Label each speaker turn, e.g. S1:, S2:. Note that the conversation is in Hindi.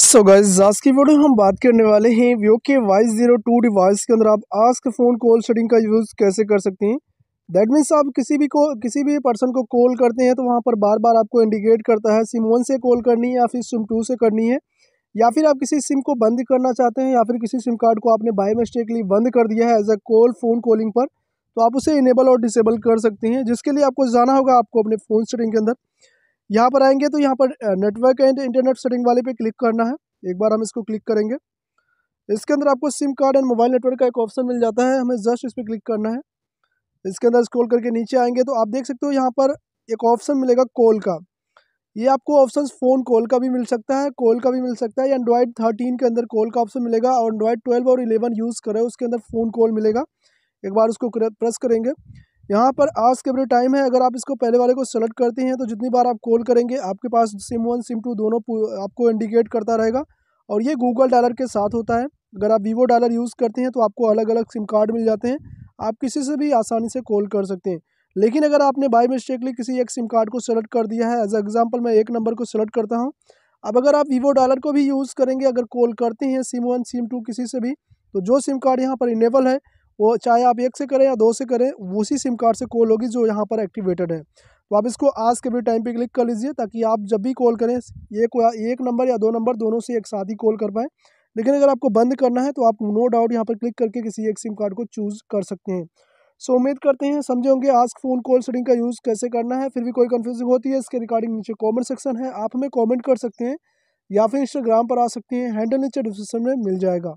S1: सो गाइज आज की वीडियो हम बात करने वाले हैं वीओ के वाई ज़ीरो टू डिवाइस के अंदर आप आज के फ़ोन कॉल सेटिंग का यूज़ कैसे कर सकते हैं दैट मीन्स आप किसी भी को किसी भी पर्सन को कॉल करते हैं तो वहाँ पर बार बार आपको इंडिकेट करता है सिम वन से कॉल करनी है या फिर सिम टू से करनी है या फिर आप किसी सिम को बंद करना चाहते हैं या फिर किसी सिम कार्ड को आपने बाई मिस्टेकली बंद कर दिया है as a call phone calling पर तो आप उसे इनेबल और डिसेबल कर सकते हैं जिसके लिए आपको जाना होगा आपको अपने फ़ोन सेटिंग के अंदर यहाँ पर आएंगे तो यहाँ पर नेटवर्क एंड इंटरनेट सेटिंग वाले पे क्लिक करना है एक बार हम इसको क्लिक करेंगे इसके अंदर आपको SIM card and mobile network का एक ऑप्शन मिल जाता है हमें जस्ट इस पर क्लिक करना है इसके अंदर स्क्रॉल करके नीचे आएंगे तो आप देख सकते हो यहाँ पर एक ऑप्शन मिलेगा कॉल का ये आपको ऑप्शन फ़ोन कॉल का भी मिल सकता है कॉल का भी मिल सकता है एंड्रॉयड थर्टीन के अंदर कॉल का ऑप्शन मिलेगा और एंड्रॉयड ट्वेल्व और इलेवन यूज़ करें उसके अंदर फ़ोन कॉल मिलेगा एक बार उसको प्रेस करेंगे यहाँ पर आज के टाइम है अगर आप इसको पहले वाले को सेलेक्ट करते हैं तो जितनी बार आप कॉल करेंगे आपके पास सिम वन सिम टू दोनों आपको इंडिकेट करता रहेगा और ये गूगल डॉलर के साथ होता है अगर आप वीवो डालर यूज़ करते हैं तो आपको अलग अलग सिम कार्ड मिल जाते हैं आप किसी से भी आसानी से कॉल कर सकते हैं लेकिन अगर आपने बाई मिस्टेकली किसी एक सिम कार्ड को सेलेक्ट कर दिया है एज एग्ज़ाम्पल मैं एक नंबर को सेलेक्ट करता हूँ अब अगर आप वीवो डॉलर को भी यूज़ करेंगे अगर कॉल करते हैं सिम वन सिम टू किसी से भी तो जो सिम कार्ड यहाँ पर इनेबल है वो चाहे आप एक से करें या दो से करें उसी सिम कार्ड से कॉल होगी जो यहाँ पर एक्टिवेटेड है तो आप इसको आज के भी टाइम पे क्लिक कर लीजिए ताकि आप जब भी कॉल करें एक एक नंबर या दो नंबर दोनों से एक साथ ही कॉल कर पाएँ लेकिन अगर आपको बंद करना है तो आप नो डाउट यहाँ पर क्लिक करके किसी एक सिम कार्ड को चूज़ कर सकते हैं सो उम्मीद करते हैं समझे होंगे आज फ़ोन कॉल सेटिंग का यूज़ कैसे करना है फिर भी कोई कन्फ्यूजिंग होती है इसके रिगार्डिंग नीचे कॉमेंट सेक्शन है आप हमें कॉमेंट कर सकते हैं या फिर इंस्टाग्राम पर आ सकते हैं हैंडल नीचे डिस्क्रिप्शन में मिल जाएगा